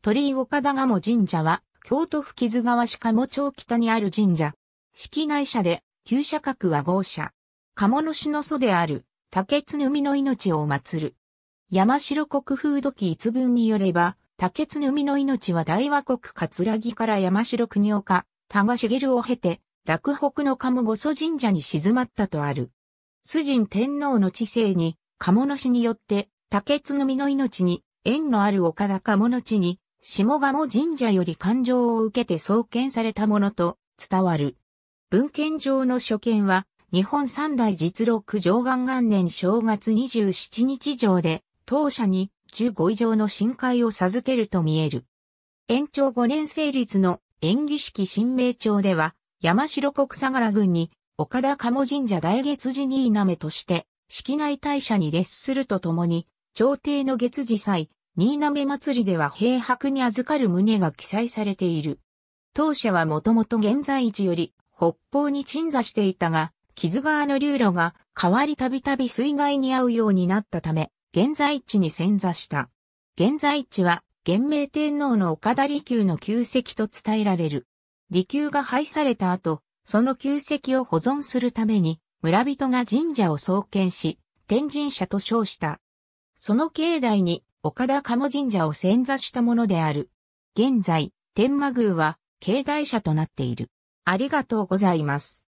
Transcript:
鳥居岡田鴨神社は、京都府木津川市鴨町北にある神社。式内社で、旧社格は豪社。鴨の市の祖である、竹津のの命を祀る。山城国風土記一文によれば、竹津のの命は大和国葛城から山城国岡、田賀茂を経て、落北の鴨御祖神社に静まったとある。主人天皇の治世に、鴨の市によって、竹津のの命に、縁のある岡田鴨の地に、下鴨神社より感情を受けて創建されたものと伝わる。文献上の所見は、日本三大実録上元元年正月27日上で、当社に15以上の深海を授けると見える。延長5年成立の演技式新名帳では、山城国相良郡に岡田鴨神社大月寺に稲めとして、式内大社に列するとともに、朝廷の月次祭、新滑祭りでは平白に預かる旨が記載されている。当社はもともと現在地より北方に鎮座していたが、木津川の流路が変わりたびたび水害に遭うようになったため、現在地に潜座した。現在地は、元明天皇の岡田利休の旧跡と伝えられる。利休が廃された後、その旧跡を保存するために、村人が神社を創建し、天神社と称した。その境内に岡田鴨神社を潜座したものである。現在、天満宮は、境内社となっている。ありがとうございます。